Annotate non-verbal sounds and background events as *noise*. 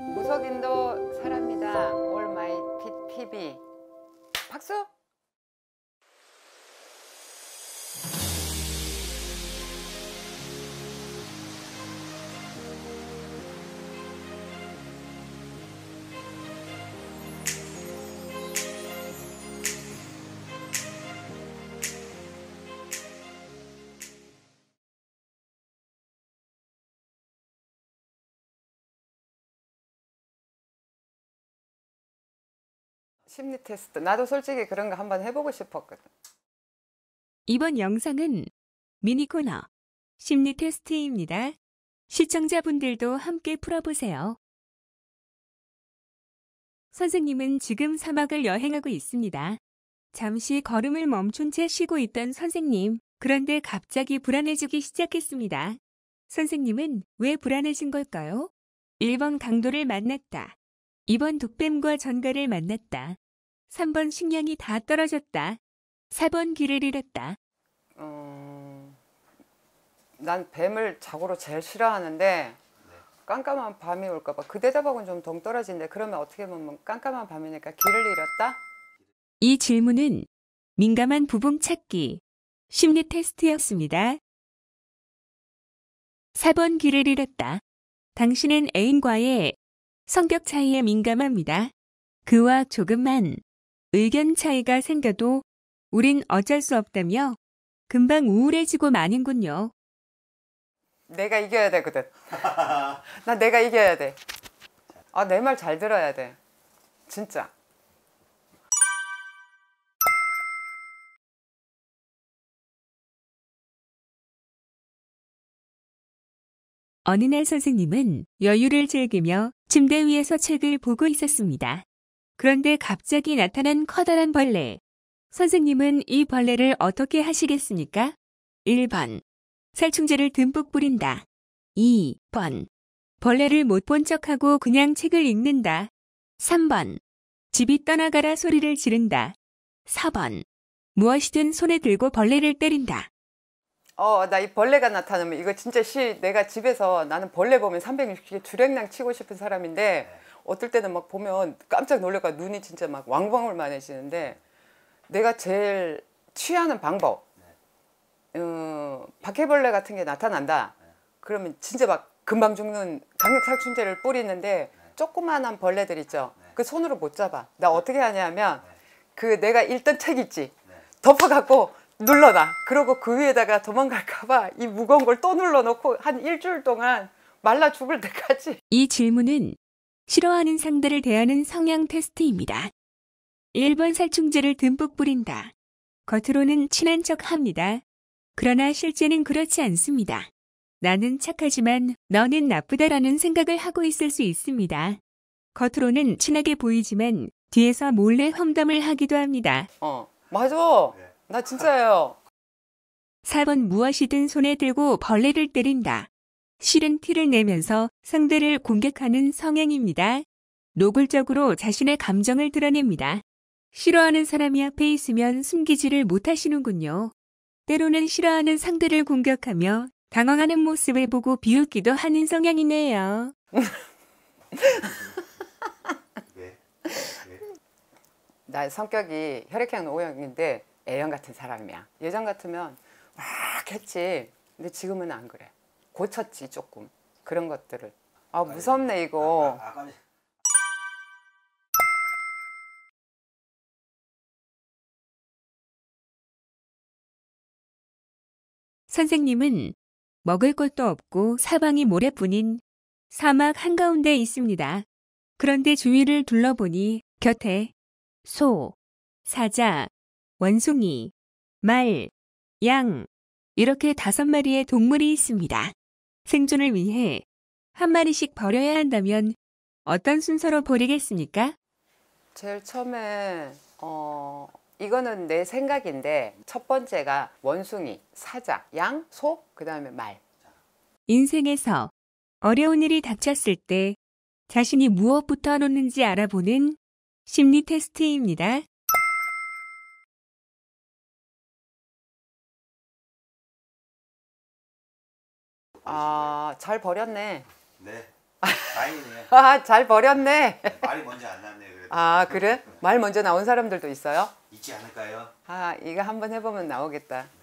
무속인도 사람니다 올마이티 TV 박수 심리 테스트. 나도 솔직히 그런 거 한번 해보고 싶었거든. 이번 영상은 미니 코너 심리 테스트입니다. 시청자분들도 함께 풀어보세요. 선생님은 지금 사막을 여행하고 있습니다. 잠시 걸음을 멈춘 채 쉬고 있던 선생님. 그런데 갑자기 불안해지기 시작했습니다. 선생님은 왜 불안해진 걸까요? 1번 강도를 만났다. 2번 독뱀과 전갈을 만났다. 3번 식량이 다 떨어졌다. 4번 길을 잃었다. 어, 난 뱀을 자고로 제일 싫어하는데 네. 깜깜한 밤이 올까봐 그 대답하고는 좀 동떨어진데 그러면 어떻게 보면 뭐 깜깜한 밤이니까 길을 잃었다? 이 질문은 민감한 부분 찾기 심리 테스트였습니다. 4번 길을 잃었다. 당신은 애인과의 성격 차이에 민감합니다. 그와 조금만 의견 차이가 생겨도 우린 어쩔 수 없다며 금방 우울해지고 마는군요. 내가 이겨야 되거든. *laughs* 나 내가 이겨야 돼. 아, 내 말 잘 들어야 돼. 진짜. 어느 날 선생님은 여유를 즐기며 침대 위에서 책을 보고 있었습니다. 그런데 갑자기 나타난 커다란 벌레. 선생님은 이 벌레를 어떻게 하시겠습니까? 1번. 살충제를 듬뿍 뿌린다. 2번. 벌레를 못 본 척하고 그냥 책을 읽는다. 3번. 집이 떠나가라 소리를 지른다. 4번. 무엇이든 손에 들고 벌레를 때린다. 어나이 벌레가 나타나면 이거 진짜 시 내가 집에서 나는 벌레 보면 360개 주랭랑 치고 싶은 사람인데 어떨 때는 막 보면 깜짝 놀래가 눈이 진짜 막 왕방울만해지는데 내가 제일 취하는 방법 어, 박해벌레 같은 게 나타난다 그러면 진짜 막 금방 죽는 강력살충제를 뿌리는데 조그마한 벌레들 있죠 그 손으로 못 잡아 나 어떻게 하냐면 그 내가 읽던 책 있지 네. 덮어갖고 눌러놔. 그러고 그 위에다가 도망갈까봐 이 무거운 걸 또 눌러놓고 한 일주일 동안 말라 죽을 때까지. 이 질문은 싫어하는 상대를 대하는 성향 테스트입니다. 1번 살충제를 듬뿍 뿌린다. 겉으로는 친한 척 합니다. 그러나 실제는 그렇지 않습니다. 나는 착하지만 너는 나쁘다라는 생각을 하고 있을 수 있습니다. 겉으로는 친하게 보이지만 뒤에서 몰래 험담을 하기도 합니다. 어, 맞아. 네. 나 진짜예요. 4번 무엇이든 손에 들고 벌레를 때린다. 실은 티를 내면서 상대를 공격하는 성향입니다 노골적으로 자신의 감정을 드러냅니다. 싫어하는 사람이 앞에 있으면 숨기지를 못하시는군요. 때로는 싫어하는 상대를 공격하며 당황하는 모습을 보고 비웃기도 하는 성향이네요. 네. 네. 나 성격이 혈액형 O형인데 애연 같은 사람이야. 예전 같으면 와 했지. 근데 지금은 안 그래. 고쳤지 조금 그런 것들을. 아 무섭네 이거. 아, 아, 아 선생님은 먹을 것도 없고 사방이 모래뿐인 사막 한가운데 있습니다. 그런데 주위를 둘러보니 곁에 소, 사자, 원숭이, 말, 양, 이렇게 다섯 마리의 동물이 있습니다. 생존을 위해 한 마리씩 버려야 한다면 어떤 순서로 버리겠습니까? 제일 처음에 어, 이거는 내 생각인데 첫 번째가 원숭이, 사자, 양, 소, 그 다음에 말. 인생에서 어려운 일이 닥쳤을 때 자신이 무엇부터 놓는지 알아보는 심리 테스트입니다. 아, 잘 버렸네. 네. 다행이네요. *laughs* 아, 잘 버렸네. 네, 말이 먼저 안 났네요. 그래도. 아, 그래? 말 먼저 나온 사람들도 있어요? 있지 않을까요? 아, 이거 한번 해보면 나오겠다.